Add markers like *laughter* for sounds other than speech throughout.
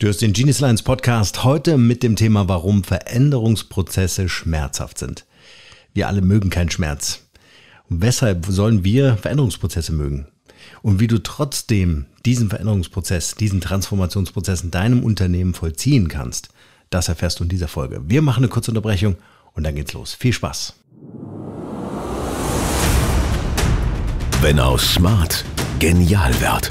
Du hast den Genius Lines Podcast heute mit dem Thema, warum Veränderungsprozesse schmerzhaft sind. Wir alle mögen keinen Schmerz. Und weshalb sollen wir Veränderungsprozesse mögen? Und wie du trotzdem diesen Veränderungsprozess, diesen Transformationsprozess in deinem Unternehmen vollziehen kannst, das erfährst du in dieser Folge. Wir machen eine kurze Unterbrechung und dann geht's los. Viel Spaß! Wenn aus Smart genial wird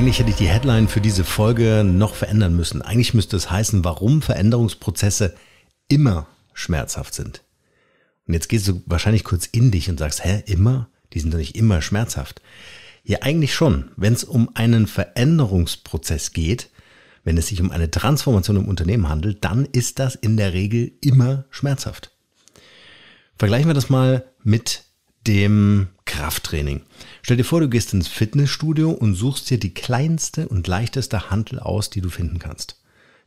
Eigentlich hätte ich die Headline für diese Folge noch verändern müssen. Eigentlich müsste es heißen, warum Veränderungsprozesse immer schmerzhaft sind. Und jetzt gehst du wahrscheinlich kurz in dich und sagst, hä, immer? Die sind doch nicht immer schmerzhaft. Ja, eigentlich schon. Wenn es um einen Veränderungsprozess geht, wenn es sich um eine Transformation im Unternehmen handelt, dann ist das in der Regel immer schmerzhaft. Vergleichen wir das mal mit dem Krafttraining. Stell dir vor, du gehst ins Fitnessstudio und suchst dir die kleinste und leichteste Hantel aus, die du finden kannst.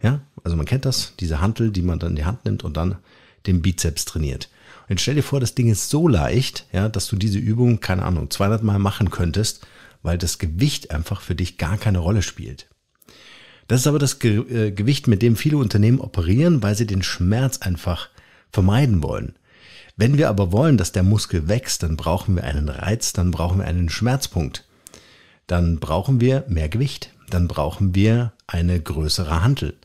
Ja, also man kennt das, diese Hantel, die man dann in die Hand nimmt und dann den Bizeps trainiert. Und stell dir vor, das Ding ist so leicht, ja, dass du diese Übung, keine Ahnung, 200 Mal machen könntest, weil das Gewicht einfach für dich gar keine Rolle spielt. Das ist aber das Ge äh, Gewicht, mit dem viele Unternehmen operieren, weil sie den Schmerz einfach vermeiden wollen. Wenn wir aber wollen, dass der Muskel wächst, dann brauchen wir einen Reiz, dann brauchen wir einen Schmerzpunkt. Dann brauchen wir mehr Gewicht, dann brauchen wir eine größere Hantel.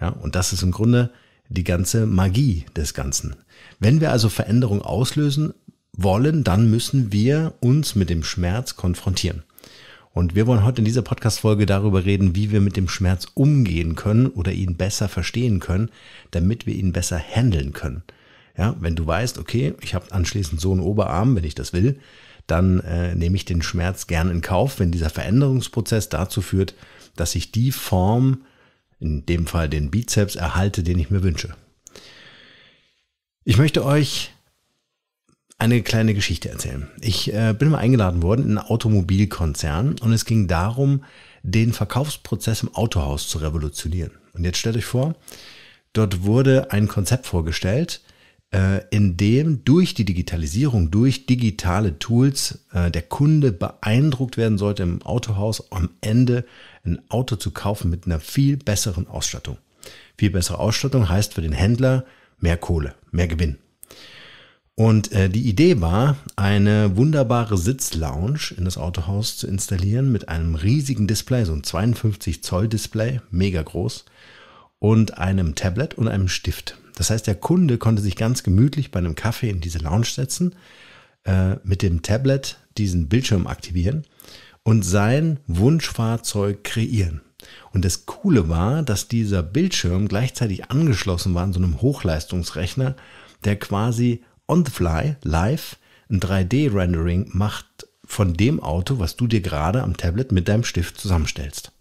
Ja, und das ist im Grunde die ganze Magie des Ganzen. Wenn wir also Veränderung auslösen wollen, dann müssen wir uns mit dem Schmerz konfrontieren. Und wir wollen heute in dieser Podcast-Folge darüber reden, wie wir mit dem Schmerz umgehen können oder ihn besser verstehen können, damit wir ihn besser handeln können. Ja, wenn du weißt, okay, ich habe anschließend so einen Oberarm, wenn ich das will, dann äh, nehme ich den Schmerz gern in Kauf, wenn dieser Veränderungsprozess dazu führt, dass ich die Form, in dem Fall den Bizeps, erhalte, den ich mir wünsche. Ich möchte euch eine kleine Geschichte erzählen. Ich äh, bin mal eingeladen worden in einen Automobilkonzern und es ging darum, den Verkaufsprozess im Autohaus zu revolutionieren. Und jetzt stellt euch vor, dort wurde ein Konzept vorgestellt, äh, indem durch die Digitalisierung, durch digitale Tools äh, der Kunde beeindruckt werden sollte im Autohaus, am Ende ein Auto zu kaufen mit einer viel besseren Ausstattung. Viel bessere Ausstattung heißt für den Händler mehr Kohle, mehr Gewinn. Und äh, die Idee war, eine wunderbare Sitzlounge in das Autohaus zu installieren mit einem riesigen Display, so ein 52 Zoll Display, mega groß, und einem Tablet und einem Stift. Das heißt, der Kunde konnte sich ganz gemütlich bei einem Kaffee in diese Lounge setzen, äh, mit dem Tablet diesen Bildschirm aktivieren und sein Wunschfahrzeug kreieren. Und das Coole war, dass dieser Bildschirm gleichzeitig angeschlossen war an so einem Hochleistungsrechner, der quasi on the fly, live, ein 3D-Rendering macht von dem Auto, was du dir gerade am Tablet mit deinem Stift zusammenstellst.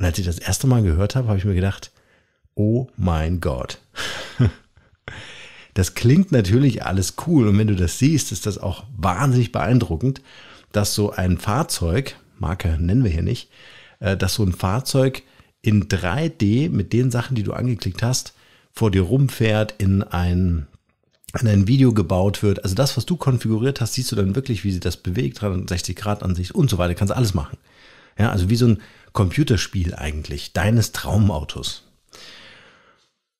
Und als ich das erste Mal gehört habe, habe ich mir gedacht, oh mein Gott. Das klingt natürlich alles cool und wenn du das siehst, ist das auch wahnsinnig beeindruckend, dass so ein Fahrzeug, Marke nennen wir hier nicht, äh, dass so ein Fahrzeug in 3D mit den Sachen, die du angeklickt hast, vor dir rumfährt, in ein, in ein Video gebaut wird. Also das, was du konfiguriert hast, siehst du dann wirklich, wie sie das bewegt, 360 Grad an sich und so weiter, kannst alles machen. Ja, also wie so ein Computerspiel eigentlich, deines Traumautos.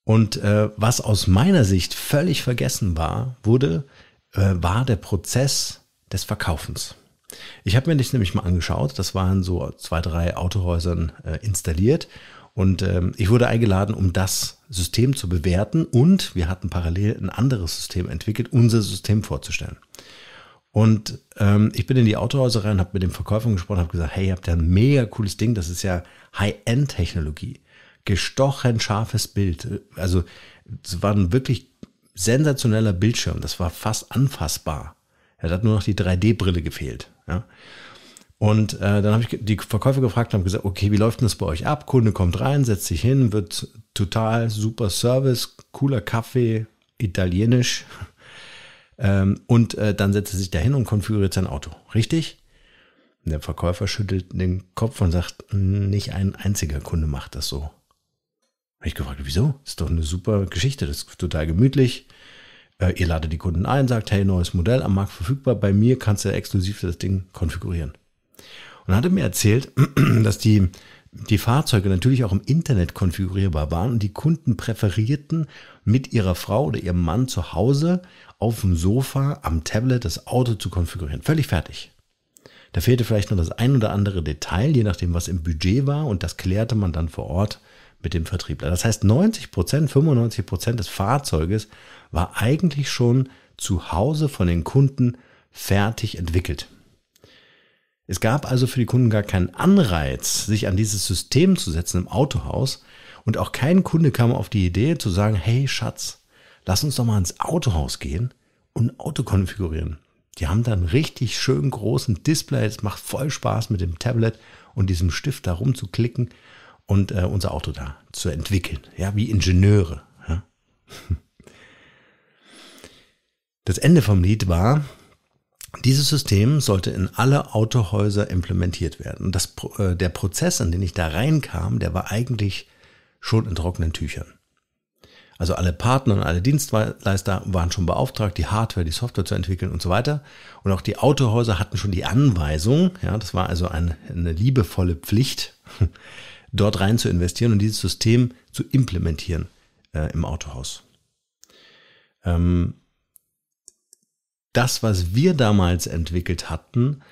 Und äh, was aus meiner Sicht völlig vergessen war, wurde, äh, war der Prozess des Verkaufens. Ich habe mir das nämlich mal angeschaut. Das waren so zwei, drei Autohäusern äh, installiert. Und ähm, ich wurde eingeladen, um das System zu bewerten und wir hatten parallel ein anderes System entwickelt, unser System vorzustellen. Und ähm, ich bin in die Autohäuser rein, habe mit dem Verkäufer gesprochen, habe gesagt, hey, ihr habt ja ein mega cooles Ding, das ist ja High-End-Technologie gestochen scharfes Bild. Also es war ein wirklich sensationeller Bildschirm. Das war fast anfassbar. Er hat nur noch die 3D-Brille gefehlt. Ja. Und äh, dann habe ich die Verkäufer gefragt und habe gesagt, okay, wie läuft denn das bei euch ab? Kunde kommt rein, setzt sich hin, wird total super Service, cooler Kaffee, italienisch. Ähm, und äh, dann setzt er sich dahin und konfiguriert sein Auto. Richtig? Und der Verkäufer schüttelt den Kopf und sagt, hm, nicht ein einziger Kunde macht das so. Habe ich gefragt, wieso? Ist doch eine super Geschichte, das ist total gemütlich. Äh, ihr ladet die Kunden ein, sagt, hey, neues Modell am Markt verfügbar, bei mir kannst du exklusiv das Ding konfigurieren. Und dann hat er mir erzählt, *clears throat* dass die, die Fahrzeuge natürlich auch im Internet konfigurierbar waren und die Kunden präferierten, mit ihrer Frau oder ihrem Mann zu Hause auf dem Sofa am Tablet das Auto zu konfigurieren. Völlig fertig. Da fehlte vielleicht nur das ein oder andere Detail, je nachdem, was im Budget war, und das klärte man dann vor Ort mit dem Vertriebler. Das heißt, 90 Prozent, 95 Prozent des Fahrzeuges war eigentlich schon zu Hause von den Kunden fertig entwickelt. Es gab also für die Kunden gar keinen Anreiz, sich an dieses System zu setzen im Autohaus. Und auch kein Kunde kam auf die Idee zu sagen, hey Schatz, lass uns doch mal ins Autohaus gehen und ein Auto konfigurieren. Die haben dann richtig schön großen Display. Es macht voll Spaß mit dem Tablet und diesem Stift da rumzuklicken und äh, unser Auto da zu entwickeln. Ja, wie Ingenieure. Ja. Das Ende vom Lied war, dieses System sollte in alle Autohäuser implementiert werden. Das, äh, der Prozess, in den ich da reinkam, der war eigentlich schon in trockenen Tüchern. Also alle Partner und alle Dienstleister waren schon beauftragt, die Hardware, die Software zu entwickeln und so weiter. Und auch die Autohäuser hatten schon die Anweisung, ja, das war also eine, eine liebevolle Pflicht, dort rein zu investieren und dieses System zu implementieren äh, im Autohaus. Ähm, das, was wir damals entwickelt hatten,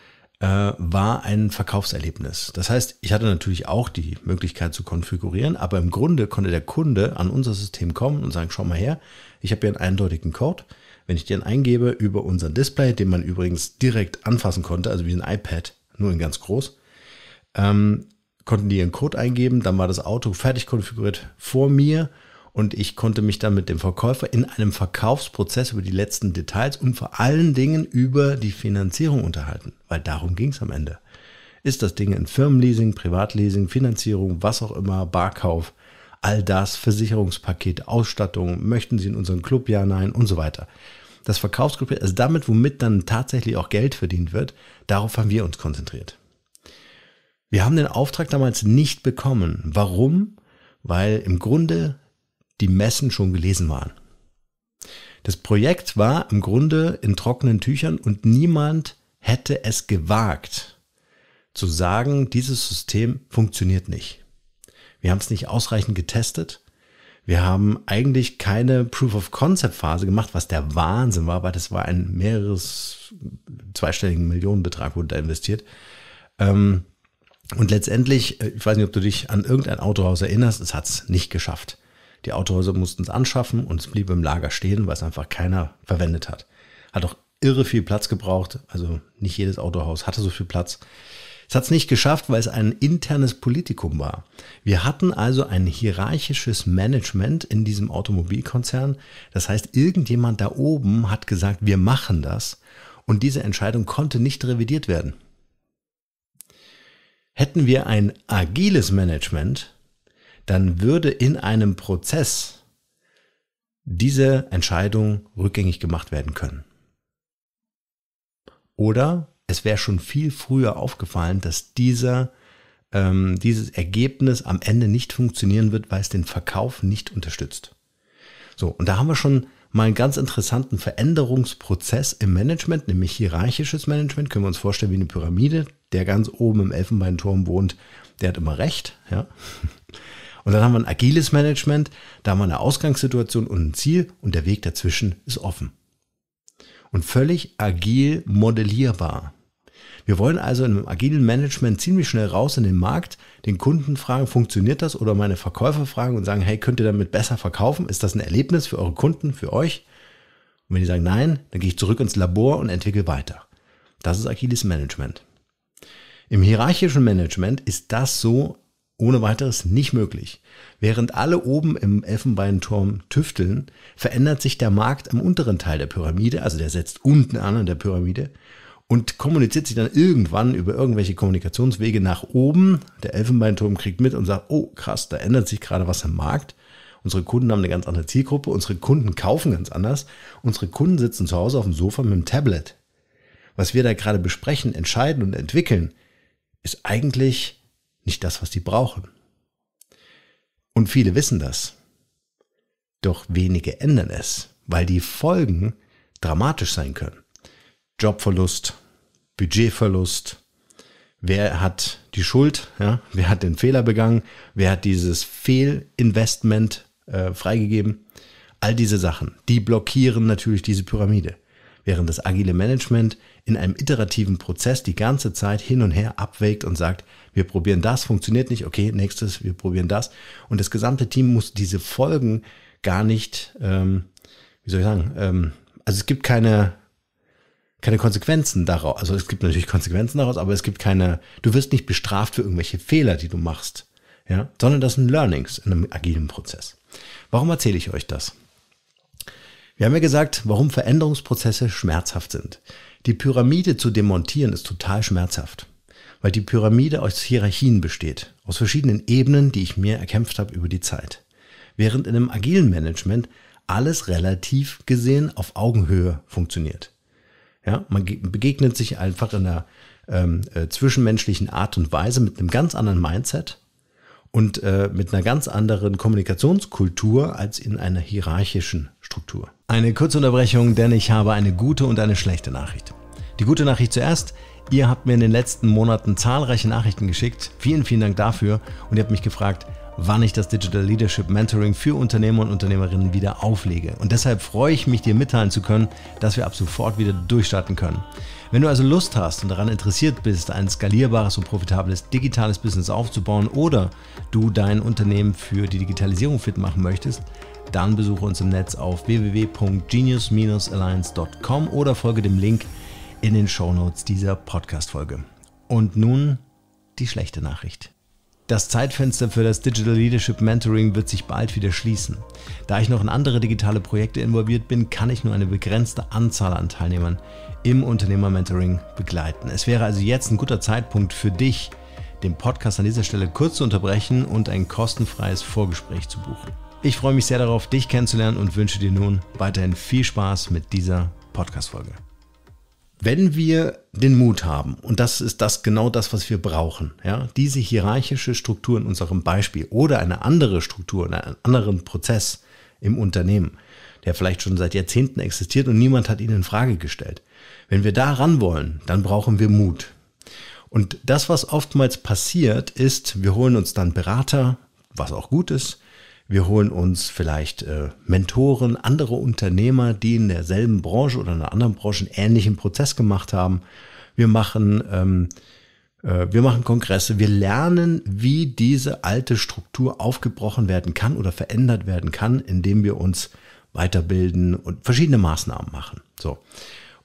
äh, war ein Verkaufserlebnis. Das heißt, ich hatte natürlich auch die Möglichkeit zu konfigurieren, aber im Grunde konnte der Kunde an unser System kommen und sagen, schau mal her, ich habe hier einen eindeutigen Code. Wenn ich den eingebe über unseren Display, den man übrigens direkt anfassen konnte, also wie ein iPad, nur in ganz groß, ähm, konnten die ihren Code eingeben, dann war das Auto fertig konfiguriert vor mir und ich konnte mich dann mit dem Verkäufer in einem Verkaufsprozess über die letzten Details und vor allen Dingen über die Finanzierung unterhalten, weil darum ging es am Ende. Ist das Ding in Firmenleasing, Privatleasing, Finanzierung, was auch immer, Barkauf, all das, Versicherungspaket, Ausstattung, möchten Sie in unseren Club, ja, nein und so weiter. Das Verkaufsgespräch, also damit, womit dann tatsächlich auch Geld verdient wird, darauf haben wir uns konzentriert. Wir haben den Auftrag damals nicht bekommen. Warum? Weil im Grunde die Messen schon gelesen waren. Das Projekt war im Grunde in trockenen Tüchern und niemand hätte es gewagt zu sagen, dieses System funktioniert nicht. Wir haben es nicht ausreichend getestet. Wir haben eigentlich keine Proof of Concept Phase gemacht, was der Wahnsinn war, weil das war ein mehreres zweistelligen Millionenbetrag, wurde da investiert. Ähm, und letztendlich, äh, ich weiß nicht, ob du dich an irgendein Autohaus erinnerst, es hat es nicht geschafft. Die Autohäuser mussten es anschaffen und es blieb im Lager stehen, weil es einfach keiner verwendet hat. Hat auch irre viel Platz gebraucht. Also nicht jedes Autohaus hatte so viel Platz. Es hat es nicht geschafft, weil es ein internes Politikum war. Wir hatten also ein hierarchisches Management in diesem Automobilkonzern. Das heißt, irgendjemand da oben hat gesagt, wir machen das. Und diese Entscheidung konnte nicht revidiert werden. Hätten wir ein agiles Management, dann würde in einem Prozess diese Entscheidung rückgängig gemacht werden können. Oder es wäre schon viel früher aufgefallen, dass dieser, ähm, dieses Ergebnis am Ende nicht funktionieren wird, weil es den Verkauf nicht unterstützt. So, und da haben wir schon mal einen ganz interessanten Veränderungsprozess im Management, nämlich hierarchisches Management. Können wir uns vorstellen wie eine Pyramide. Der ganz oben im Elfenbeinturm wohnt, der hat immer recht. Ja? Und dann haben wir ein agiles Management, da haben wir eine Ausgangssituation und ein Ziel und der Weg dazwischen ist offen. Und völlig agil modellierbar. Wir wollen also in einem agilen Management ziemlich schnell raus in den Markt den Kunden fragen, funktioniert das? Oder meine Verkäufer fragen und sagen, hey, könnt ihr damit besser verkaufen? Ist das ein Erlebnis für eure Kunden, für euch? Und wenn die sagen nein, dann gehe ich zurück ins Labor und entwickle weiter. Das ist agiles Management. Im hierarchischen Management ist das so ohne weiteres nicht möglich. Während alle oben im Elfenbeinturm tüfteln, verändert sich der Markt am unteren Teil der Pyramide, also der setzt unten an in der Pyramide, und kommuniziert sich dann irgendwann über irgendwelche Kommunikationswege nach oben. Der Elfenbeinturm kriegt mit und sagt, oh krass, da ändert sich gerade was am Markt. Unsere Kunden haben eine ganz andere Zielgruppe, unsere Kunden kaufen ganz anders, unsere Kunden sitzen zu Hause auf dem Sofa mit dem Tablet. Was wir da gerade besprechen, entscheiden und entwickeln, ist eigentlich nicht das, was die brauchen. Und viele wissen das. Doch wenige ändern es, weil die Folgen dramatisch sein können. Jobverlust, Budgetverlust, wer hat die Schuld, ja? wer hat den Fehler begangen, wer hat dieses Fehlinvestment äh, freigegeben. All diese Sachen, die blockieren natürlich diese Pyramide, während das agile Management in einem iterativen Prozess die ganze Zeit hin und her abwägt und sagt, wir probieren das, funktioniert nicht, okay, nächstes, wir probieren das. Und das gesamte Team muss diese Folgen gar nicht, ähm, wie soll ich sagen, ähm, also es gibt keine keine Konsequenzen daraus. Also es gibt natürlich Konsequenzen daraus, aber es gibt keine, du wirst nicht bestraft für irgendwelche Fehler, die du machst. Ja, sondern das sind Learnings in einem agilen Prozess. Warum erzähle ich euch das? Wir haben ja gesagt, warum Veränderungsprozesse schmerzhaft sind. Die Pyramide zu demontieren ist total schmerzhaft, weil die Pyramide aus Hierarchien besteht, aus verschiedenen Ebenen, die ich mir erkämpft habe über die Zeit. Während in einem agilen Management alles relativ gesehen auf Augenhöhe funktioniert. Ja, man begegnet sich einfach in einer ähm, äh, zwischenmenschlichen Art und Weise mit einem ganz anderen Mindset und äh, mit einer ganz anderen Kommunikationskultur als in einer hierarchischen Struktur. Eine kurze Unterbrechung, denn ich habe eine gute und eine schlechte Nachricht. Die gute Nachricht zuerst. Ihr habt mir in den letzten Monaten zahlreiche Nachrichten geschickt. Vielen, vielen Dank dafür. Und ihr habt mich gefragt, wann ich das Digital Leadership Mentoring für Unternehmer und Unternehmerinnen wieder auflege. Und deshalb freue ich mich, dir mitteilen zu können, dass wir ab sofort wieder durchstarten können. Wenn du also Lust hast und daran interessiert bist, ein skalierbares und profitables digitales Business aufzubauen oder du dein Unternehmen für die Digitalisierung fit machen möchtest, dann besuche uns im Netz auf www.genius-alliance.com oder folge dem Link in den Shownotes dieser Podcast-Folge. Und nun die schlechte Nachricht. Das Zeitfenster für das Digital Leadership Mentoring wird sich bald wieder schließen. Da ich noch in andere digitale Projekte involviert bin, kann ich nur eine begrenzte Anzahl an Teilnehmern im Unternehmer Mentoring begleiten. Es wäre also jetzt ein guter Zeitpunkt für dich, den Podcast an dieser Stelle kurz zu unterbrechen und ein kostenfreies Vorgespräch zu buchen. Ich freue mich sehr darauf, dich kennenzulernen und wünsche dir nun weiterhin viel Spaß mit dieser Podcast-Folge wenn wir den Mut haben, und das ist das genau das, was wir brauchen, ja, diese hierarchische Struktur in unserem Beispiel oder eine andere Struktur, einen anderen Prozess im Unternehmen, der vielleicht schon seit Jahrzehnten existiert und niemand hat ihn in Frage gestellt. Wenn wir da ran wollen, dann brauchen wir Mut. Und das, was oftmals passiert, ist, wir holen uns dann Berater, was auch gut ist, wir holen uns vielleicht äh, Mentoren, andere Unternehmer, die in derselben Branche oder in einer anderen Branche einen ähnlichen Prozess gemacht haben. Wir machen, ähm, äh, wir machen Kongresse. Wir lernen, wie diese alte Struktur aufgebrochen werden kann oder verändert werden kann, indem wir uns weiterbilden und verschiedene Maßnahmen machen. So.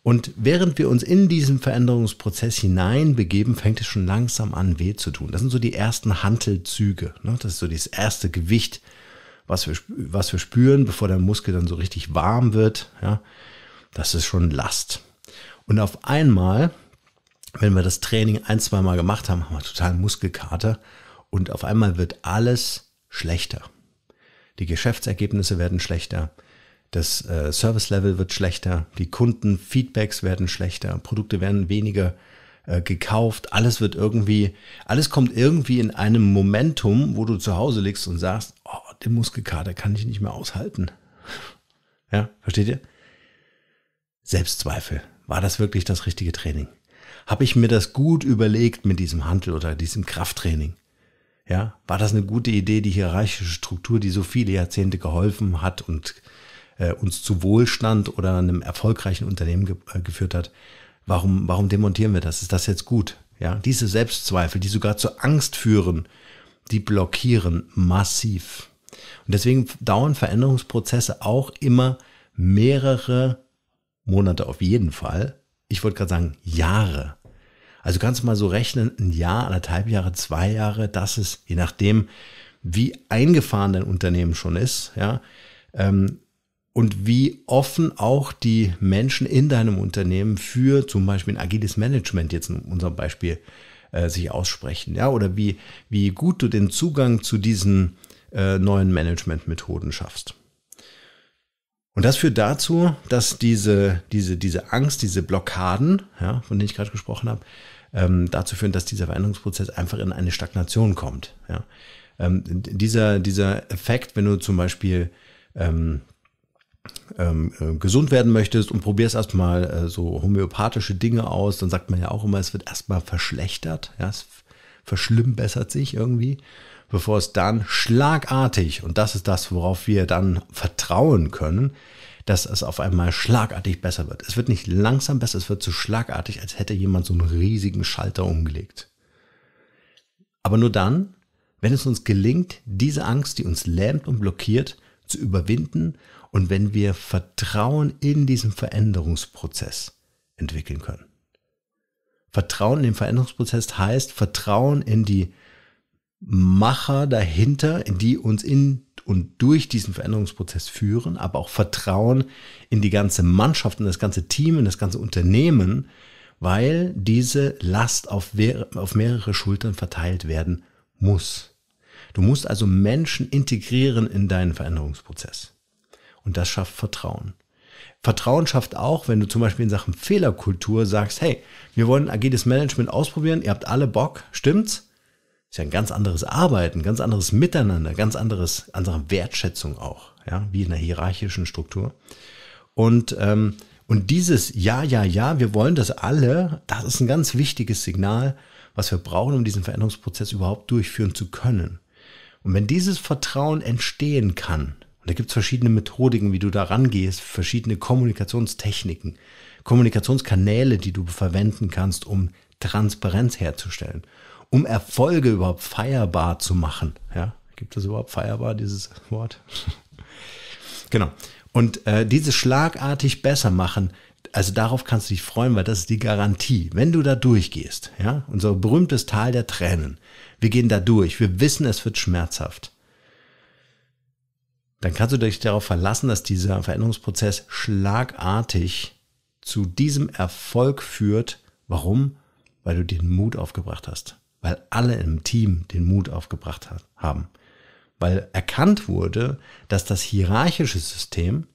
Und während wir uns in diesen Veränderungsprozess hineinbegeben, fängt es schon langsam an, weh zu tun. Das sind so die ersten Hantelzüge. Ne? Das ist so das erste Gewicht, was wir, was wir spüren, bevor der Muskel dann so richtig warm wird, ja, das ist schon Last. Und auf einmal, wenn wir das Training ein, zwei Mal gemacht haben, haben wir total Muskelkater und auf einmal wird alles schlechter. Die Geschäftsergebnisse werden schlechter, das äh, Service-Level wird schlechter, die Kundenfeedbacks werden schlechter, Produkte werden weniger äh, gekauft, alles wird irgendwie, alles kommt irgendwie in einem Momentum, wo du zu Hause liegst und sagst, oh, den Muskelkater kann ich nicht mehr aushalten. *laughs* Ja, versteht ihr? Selbstzweifel. War das wirklich das richtige Training? Habe ich mir das gut überlegt mit diesem Handel oder diesem Krafttraining? Ja, war das eine gute Idee, die hierarchische Struktur, die so viele Jahrzehnte geholfen hat und äh, uns zu Wohlstand oder einem erfolgreichen Unternehmen ge äh, geführt hat? Warum, warum demontieren wir das? Ist das jetzt gut? Ja, diese Selbstzweifel, die sogar zur Angst führen, die blockieren massiv. Und deswegen dauern Veränderungsprozesse auch immer mehrere Monate auf jeden Fall. Ich wollte gerade sagen Jahre. Also kannst du mal so rechnen, ein Jahr, anderthalb Jahre, zwei Jahre, das ist, je nachdem, wie eingefahren dein Unternehmen schon ist, ja, ähm, und wie offen auch die Menschen in deinem Unternehmen für zum Beispiel ein agiles Management jetzt in unserem Beispiel äh, sich aussprechen, ja, oder wie, wie gut du den Zugang zu diesen äh, neuen Managementmethoden schaffst. Und das führt dazu, dass diese, diese, diese Angst, diese Blockaden, ja, von denen ich gerade gesprochen habe, ähm, dazu führen, dass dieser Veränderungsprozess einfach in eine Stagnation kommt. Ja. Ähm, dieser, dieser Effekt, wenn du zum Beispiel ähm, ähm, äh, gesund werden möchtest und probierst erstmal äh, so homöopathische Dinge aus, dann sagt man ja auch immer, es wird erstmal verschlechtert, ja, es verschlimmbessert sich irgendwie bevor es dann schlagartig, und das ist das, worauf wir dann vertrauen können, dass es auf einmal schlagartig besser wird. Es wird nicht langsam besser, es wird so schlagartig, als hätte jemand so einen riesigen Schalter umgelegt. Aber nur dann, wenn es uns gelingt, diese Angst, die uns lähmt und blockiert, zu überwinden und wenn wir Vertrauen in diesen Veränderungsprozess entwickeln können. Vertrauen in den Veränderungsprozess heißt Vertrauen in die Macher dahinter, die uns in und durch diesen Veränderungsprozess führen, aber auch Vertrauen in die ganze Mannschaft, in das ganze Team, in das ganze Unternehmen, weil diese Last auf, auf mehrere Schultern verteilt werden muss. Du musst also Menschen integrieren in deinen Veränderungsprozess. Und das schafft Vertrauen. Vertrauen schafft auch, wenn du zum Beispiel in Sachen Fehlerkultur sagst, hey, wir wollen agiles Management ausprobieren, ihr habt alle Bock, stimmt's? ist ja ein ganz anderes Arbeiten, ganz anderes Miteinander, ganz anderes, andere Wertschätzung auch, ja, wie in einer hierarchischen Struktur. Und, ähm, und dieses Ja, ja, ja, wir wollen das alle, das ist ein ganz wichtiges Signal, was wir brauchen, um diesen Veränderungsprozess überhaupt durchführen zu können. Und wenn dieses Vertrauen entstehen kann, und da gibt es verschiedene Methodiken, wie du da rangehst, verschiedene Kommunikationstechniken, Kommunikationskanäle, die du verwenden kannst, um Transparenz herzustellen um Erfolge überhaupt feierbar zu machen. Ja, gibt es überhaupt feierbar dieses Wort? *laughs* genau. Und äh, dieses schlagartig besser machen, also darauf kannst du dich freuen, weil das ist die Garantie. Wenn du da durchgehst, ja, unser berühmtes Tal der Tränen, wir gehen da durch, wir wissen, es wird schmerzhaft. Dann kannst du dich darauf verlassen, dass dieser Veränderungsprozess schlagartig zu diesem Erfolg führt. Warum? Weil du den Mut aufgebracht hast weil alle im Team den Mut aufgebracht hat, haben. Weil erkannt wurde, dass das hierarchische System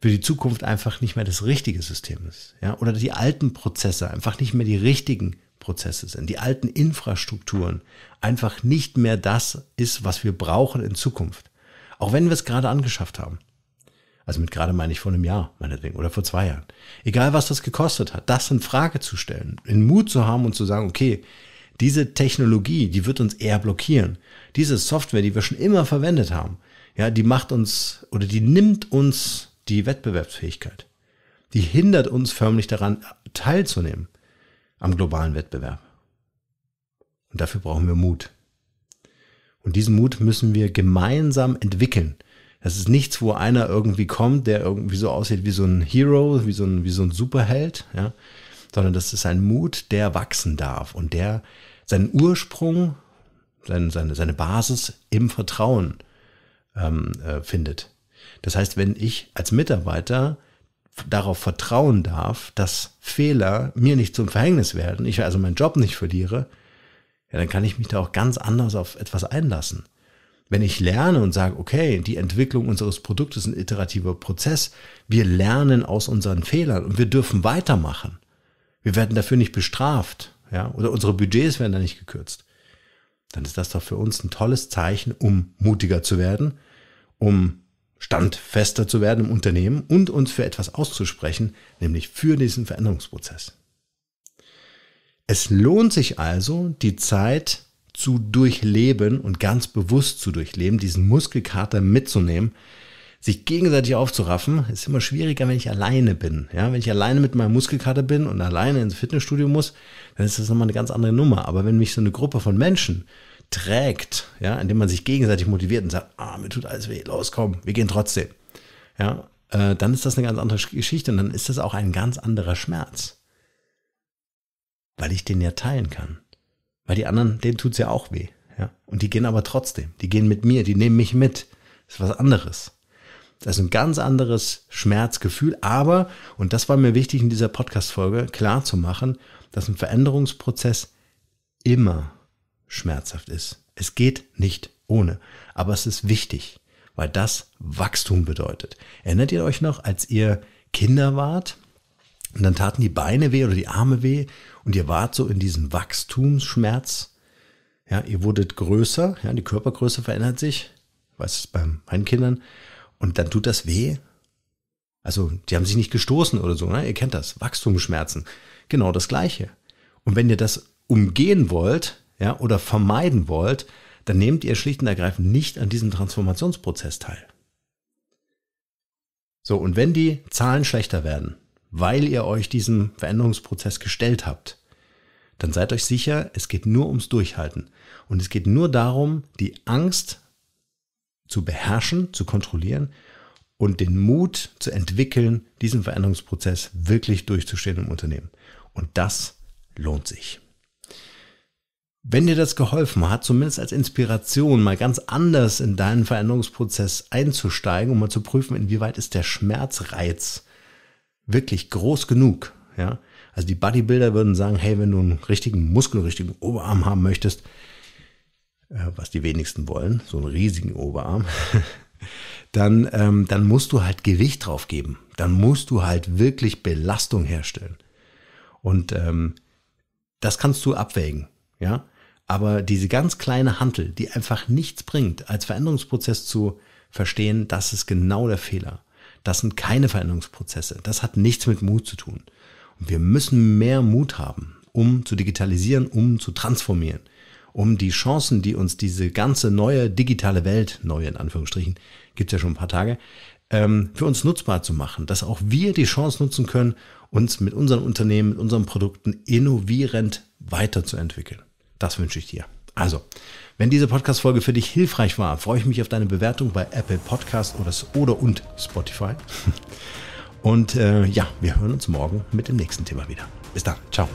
für die Zukunft einfach nicht mehr das richtige System ist. Ja? Oder die alten Prozesse einfach nicht mehr die richtigen Prozesse sind. Die alten Infrastrukturen einfach nicht mehr das ist, was wir brauchen in Zukunft. Auch wenn wir es gerade angeschafft haben. Also mit gerade meine ich vor einem Jahr, meinetwegen, oder vor zwei Jahren. Egal, was das gekostet hat, das in Frage zu stellen, in Mut zu haben und zu sagen, okay, diese Technologie, die wird uns eher blockieren. Diese Software, die wir schon immer verwendet haben, ja, die macht uns oder die nimmt uns die Wettbewerbsfähigkeit. Die hindert uns förmlich daran, teilzunehmen am globalen Wettbewerb. Und dafür brauchen wir Mut. Und diesen Mut müssen wir gemeinsam entwickeln. Das ist nichts, wo einer irgendwie kommt, der irgendwie so aussieht wie so ein Hero, wie so ein, wie so ein Superheld, ja, sondern das ist ein Mut, der wachsen darf und der seinen Ursprung, seine, seine, seine Basis im Vertrauen ähm, äh, findet. Das heißt, wenn ich als Mitarbeiter darauf vertrauen darf, dass Fehler mir nicht zum Verhängnis werden, ich also meinen Job nicht verliere, ja, dann kann ich mich da auch ganz anders auf etwas einlassen. Wenn ich lerne und sage, okay, die Entwicklung unseres Produktes ist ein iterativer Prozess, wir lernen aus unseren Fehlern und wir dürfen weitermachen, wir werden dafür nicht bestraft, ja, oder unsere Budgets werden da nicht gekürzt, dann ist das doch für uns ein tolles Zeichen, um mutiger zu werden, um standfester zu werden im Unternehmen und uns für etwas auszusprechen, nämlich für diesen Veränderungsprozess. Es lohnt sich also, die Zeit zu durchleben und ganz bewusst zu durchleben, diesen Muskelkater mitzunehmen, sich gegenseitig aufzuraffen, ist immer schwieriger, wenn ich alleine bin. Ja, wenn ich alleine mit meiner Muskelkarte bin und alleine ins Fitnessstudio muss, dann ist das nochmal eine ganz andere Nummer. Aber wenn mich so eine Gruppe von Menschen trägt, ja, indem man sich gegenseitig motiviert und sagt, ah, mir tut alles weh, los, komm, wir gehen trotzdem. Ja, äh, dann ist das eine ganz andere Geschichte und dann ist das auch ein ganz anderer Schmerz. Weil ich den ja teilen kann. Weil die anderen, denen tut's ja auch weh. Ja? Und die gehen aber trotzdem. Die gehen mit mir, die nehmen mich mit. Das ist was anderes. Das ist ein ganz anderes Schmerzgefühl. Aber, und das war mir wichtig in dieser Podcast-Folge klar zu machen, dass ein Veränderungsprozess immer schmerzhaft ist. Es geht nicht ohne. Aber es ist wichtig, weil das Wachstum bedeutet. Erinnert ihr euch noch, als ihr Kinder wart? Und dann taten die Beine weh oder die Arme weh und ihr wart so in diesem Wachstumsschmerz. Ja, ihr wurdet größer, ja, die Körpergröße verändert sich. weiß es bei meinen Kindern. Und dann tut das weh. Also, die haben sich nicht gestoßen oder so, ne? Ihr kennt das. Wachstumsschmerzen. Genau das Gleiche. Und wenn ihr das umgehen wollt, ja, oder vermeiden wollt, dann nehmt ihr schlicht und ergreifend nicht an diesem Transformationsprozess teil. So, und wenn die Zahlen schlechter werden, weil ihr euch diesem Veränderungsprozess gestellt habt, dann seid euch sicher, es geht nur ums Durchhalten. Und es geht nur darum, die Angst zu beherrschen, zu kontrollieren und den Mut zu entwickeln, diesen Veränderungsprozess wirklich durchzustehen im Unternehmen. Und das lohnt sich. Wenn dir das geholfen hat, zumindest als Inspiration, mal ganz anders in deinen Veränderungsprozess einzusteigen, um mal zu prüfen, inwieweit ist der Schmerzreiz wirklich groß genug. Ja? Also die Bodybuilder würden sagen, hey, wenn du einen richtigen Muskel, einen richtigen Oberarm haben möchtest, äh, was die wenigsten wollen, so einen riesigen Oberarm, *laughs* dann, ähm, dann musst du halt Gewicht drauf geben. Dann musst du halt wirklich Belastung herstellen. Und ähm, das kannst du abwägen, ja. Aber diese ganz kleine Hantel, die einfach nichts bringt, als Veränderungsprozess zu verstehen, das ist genau der Fehler. Das sind keine Veränderungsprozesse. Das hat nichts mit Mut zu tun. Und wir müssen mehr Mut haben, um zu digitalisieren, um zu transformieren um die Chancen, die uns diese ganze neue digitale Welt, neue in Anführungsstrichen, gibt es ja schon ein paar Tage, ähm, für uns nutzbar zu machen, dass auch wir die Chance nutzen können, uns mit unseren Unternehmen, mit unseren Produkten innovierend weiterzuentwickeln. Das wünsche ich dir. Also, wenn diese Podcast-Folge für dich hilfreich war, freue ich mich auf deine Bewertung bei Apple Podcast oder, oder und Spotify. Und äh, ja, wir hören uns morgen mit dem nächsten Thema wieder. Bis dann. Ciao.